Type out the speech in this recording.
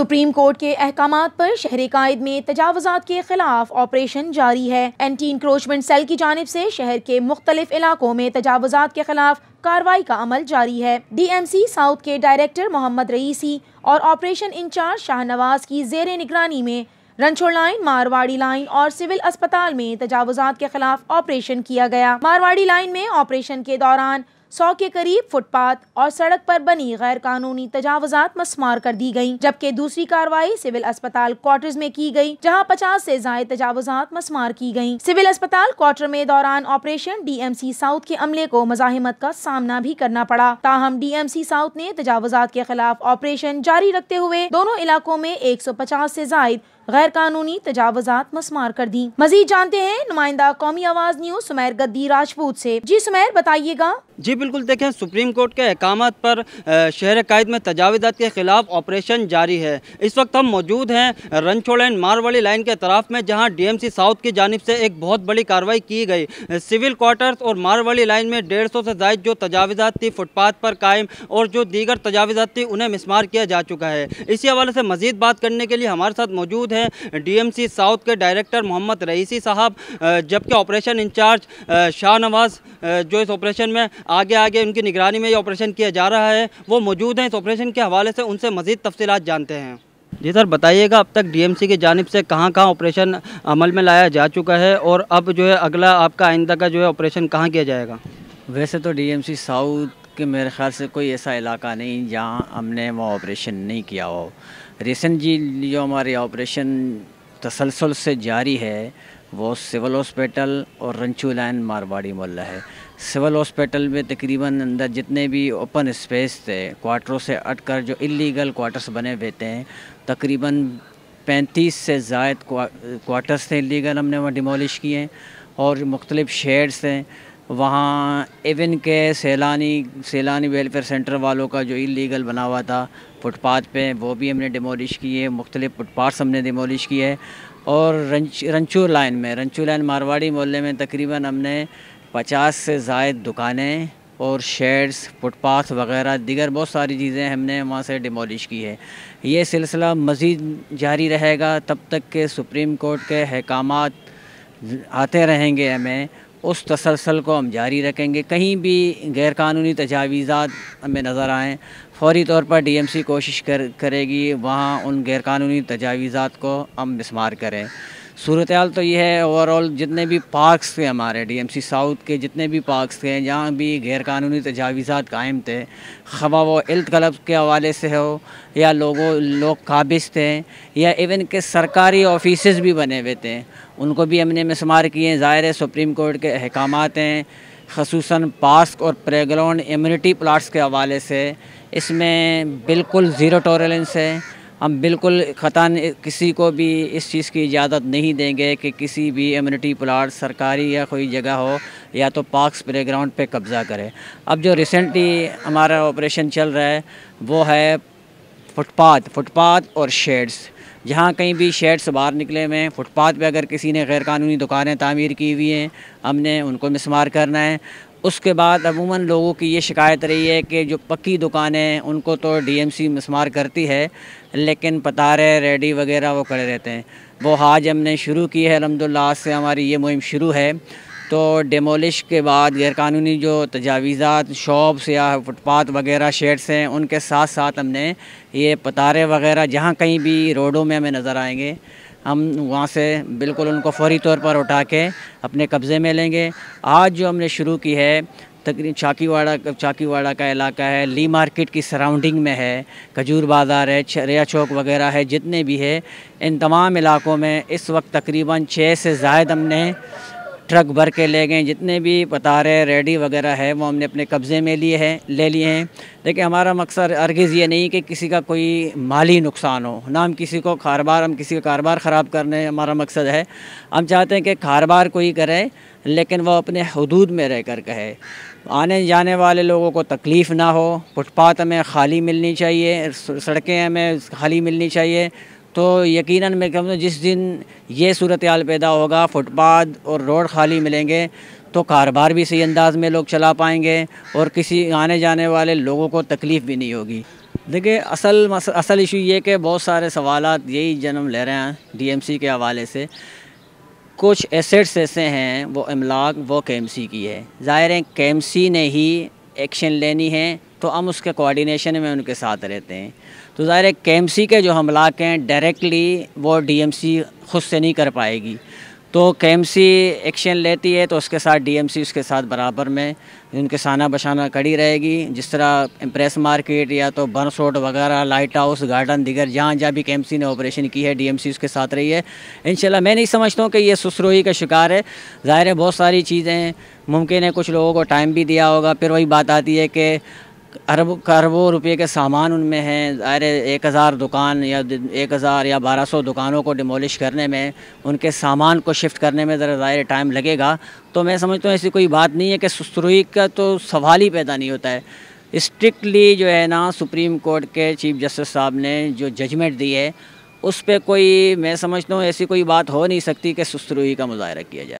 supreme court के अहकाम पर शहर कायद में तजावजात के खिलाफ ऑपरेशन जारी है एंटी इंक्रोचमेंट सेल की जानब से शहर के मुख्तलिफ इलाकों में तजावजात के खिलाफ कार्रवाई का अमल जारी है डीएमसी साउथ के डायरेक्टर मोहम्मद रईसी और ऑपरेशन इंचार्ज शाहनवाज की जेर निगरानी में रनछोड़ लाइन मारवाड़ी लाइन और सिविल अस्पताल में तजावजात के खिलाफ ऑपरेशन किया गया मारवाड़ी लाइन में ऑपरेशन के दौरान सौ के करीब फुटपाथ और सड़क पर बनी गैर कानूनी तजावजात मस्मार कर दी गयी जबकि दूसरी कार्रवाई सिविल अस्पताल क्वार्टर में की गयी जहाँ पचास ऐसी जायद तजावजात मस्मार की गयी सिविल अस्पताल क्वार्टर में दौरान operation D M C south के अमले को मजामत का सामना भी करना पड़ा ताहम डी एम सी साउथ ने तजावजात के खिलाफ ऑपरेशन जारी रखते हुए दोनों इलाकों में एक सौ पचास ऐसी जायद गैर कानूनी तजावजात मसमार कर दी मजीद जानते हैं नुमाइंदा कौमी आवाज न्यूज सुमैर गद्दी राजपूत ऐसी जी सुमैर बताइएगा जी बिल्कुल देखें सुप्रीम कोर्ट के अहकाम पर शहर कैद में तजावजात के खिलाफ ऑपरेशन जारी है इस वक्त हम मौजूद हैं रनछोड़ एंड मारवाड़ी लाइन के तरफ में जहां डीएमसी साउथ की जानब से एक बहुत बड़ी कार्रवाई की गई सिविल क्वार्टर्स और मारवाड़ी लाइन में डेढ़ सौ से जायद जो तजावजात थी फुटपाथ पर कायम और जो दीगर तजावजात थी उन्हें मिसमार किया जा चुका है इसी हवाले से मजीद बात करने के लिए हमारे साथ मौजूद है हैं डीएमसी साउथ के डायरेक्टर मोहम्मद रईसी साहब जबकि ऑपरेशन इंचार्ज शाहनवाज जो इस ऑपरेशन में आगे आगे उनकी निगरानी में ये ऑपरेशन किया जा रहा है वो मौजूद हैं इस ऑपरेशन के हवाले से उनसे मज़ीद तफसीत जानते हैं जी सर बताइएगा अब तक डीएमसी की जानब से कहाँ कहाँ ऑपरेशन अमल में लाया जा चुका है और अब जो है अगला आपका आइंदा का जो है ऑपरेशन कहाँ किया जाएगा वैसे तो डीएमसी साउथ के मेरे ख्याल से कोई ऐसा इलाका नहीं जहाँ हमने वो ऑपरेशन नहीं किया हो रिसेंटली जी जो हमारे ऑपरेशन तसलसल से जारी है वो सिविल हॉस्पिटल और रंचू लाइन मारवाड़ी मोहल्ला है सिविल हॉस्पिटल में तकरीबन अंदर जितने भी ओपन स्पेस थे क्वार्टरों से अटकर जो इलीगल क्वार्टर्स बने हुए थे तकरीबन 35 से जायद क्वार्टर्स थे इलीगल हमने वहाँ डिमोलिश किए और मुख्तलिफ़ शेड्स हैं वहाँ इवन के सैलानी सैलानी वेलफेयर सेंटर वालों का जो इलीगल बना हुआ था फुटपाथ पे वो भी हमने डिमोलिश किए मुख्तलिफ़ फुटपाथ्स हमने डिमोलिश किए और रंच रंचू लाइन में रंचू लाइन मारवाड़ी मोहल्ले में तकरीबन हमने 50 से जायद दुकानें और शेड्स फुटपाथ वगैरह दीगर बहुत सारी चीज़ें हमने वहाँ से डिमोलिश की है ये सिलसिला मज़ीद जारी रहेगा तब तक के सुप्रीम कोर्ट के अहकाम आते रहेंगे हमें उस तसलसल को हम जारी रखेंगे कहीं भी गैरकानूनी तजावीज़ा हमें नज़र आएँ फौरी तौर पर डी एम सी कोशिश कर करेगी वहाँ उन गैरकानूनी तजावीज़ात को हम बिस्मार करें सूरत हाल तो ये है ओवरऑल जितने भी पार्कस थे हमारे डी एम सी साउथ के जितने भी पार्कस थे जहाँ भी गैरकानूनी तजावीज़ा कायम थे खबा व इल्त क्लब के हवाले से हो या लोगों लोग काबिज थे या इवन के सरकारी ऑफिस भी बने हुए थे उनको भी हमने मिसमार किए हैं ज़ाहिर है सुप्रीम कोर्ट के अहकाम हैं खसूस पार्क और प्ले ग्राउंड इम्यूनिटी प्लाट्स के हवाले से इसमें बिल्कुल ज़ीरो टॉलरेंस है हम बिल्कुल ख़ता किसी को भी इस चीज़ की इजाज़त नहीं देंगे कि किसी भी इम्यूनिटी प्लाट सरकारी या कोई जगह हो या तो पार्क प्ले ग्राउंड पर कब्ज़ा करे अब जो रिसेंटली हमारा ऑपरेशन चल रहा है वो है फुटपाथ फुटपाथ और शेड्स जहाँ कहीं भी शेड से बाहर निकले हुए हैं फुटपाथ पे अगर किसी ने गैरकानूनी दुकानें तामीर की हुई हैं हमने उनको मिसमार करना है उसके बाद अमूमन लोगों की ये शिकायत रही है कि जो पक्की दुकानें उनको तो डीएमसी मिसमार करती है लेकिन पतारे रेडी वगैरह वो खड़े रहते हैं वो आज हमने शुरू की है अलहमदिल्ला आज से हमारी ये मुहिम शुरू है तो डेमोलिश के बाद गैरकानूनी जो तजावीज़ा शॉप्स या फुटपाथ वगैरह शेड्स हैं उनके साथ साथ हमने ये पतारे वगैरह जहाँ कहीं भी रोडों में हमें नज़र आएंगे हम वहाँ से बिल्कुल उनको फौरी तौर पर उठा के अपने कब्ज़े में लेंगे आज जो हमने शुरू की है तक चाकीवाड़ा चाकीवाड़ा का इलाका है ली मार्केट की सराउंडिंग में है खजूर बाज़ार है रिया चौक वगैरह है जितने भी है इन तमाम इलाकों में इस वक्त तकरीबन छः से जायद हमने ट्रक भर के ले गए जितने भी पतारे रेडी वगैरह है वो हमने अपने कब्ज़े में लिए हैं ले लिए हैं देखिए हमारा मकसद अर्गज़ ये नहीं कि किसी का कोई माली नुकसान हो ना हम किसी को कारोबार हम किसी का कारोबार ख़राब करने हमारा मकसद है हम चाहते हैं कि कारोबार कोई करे लेकिन वह अपने हदूद में रह कर कहे आने जाने वाले लोगों को तकलीफ़ ना हो फुटपाथ हमें खाली मिलनी चाहिए सड़कें हमें खाली मिलनी चाहिए तो यकीनन मैं कहूँ जिस दिन ये सूरत हाल पैदा होगा फुटपाथ और रोड खाली मिलेंगे तो कारोबार भी सही अंदाज में लोग चला पाएंगे और किसी आने जाने वाले लोगों को तकलीफ़ भी नहीं होगी देखिए असल असल इशू ये कि बहुत सारे सवाल यही जन्म ले रहे हैं डीएमसी के हवाले से कुछ एसेट्स ऐसे हैं वो अमलाक वो सी की है ज़ाहिर है सी ने ही एक्शन लेनी है तो हम उसके कोऑर्डिनेशन में उनके साथ रहते हैं तो ज़ाहिर है सी के जो हमलाक हैं डायरेक्टली वो डीएमसी खुद से नहीं कर पाएगी तो सी एक्शन लेती है तो उसके साथ डीएमसी उसके साथ बराबर में उनके साना बशाना कड़ी रहेगी जिस तरह इम्प्रेस मार्केट या तो बर्न रोड वगैरह लाइट हाउस गार्डन दिगर जहाँ जहाँ भी सी ने ऑपरेशन की है डीएमसी उसके साथ रही है इन मैं नहीं समझता हूँ कि ये सुसरोही का शिकार है ज़ाहिर है बहुत सारी चीज़ें मुमकिन है कुछ लोगों को टाइम भी दिया होगा फिर वही बात आती है कि अरब अरबों रुपये के सामान उनमें हैं अरे एक हज़ार दुकान या एक हज़ार या बारह सौ दुकानों को डिमोलिश करने में उनके सामान को शिफ्ट करने में ज़रा ज़ाहिर टाइम लगेगा तो मैं समझता हूँ ऐसी कोई बात नहीं है कि सुस्तरुई का तो सवाल ही पैदा नहीं होता है स्ट्रिक्टली जो है ना सुप्रीम कोर्ट के चीफ जस्टिस साहब ने जो जजमेंट दी है उस पर कोई मैं समझता हूँ ऐसी कोई बात हो नहीं सकती कि सुस्तरुई का मुजाहरा किया जाए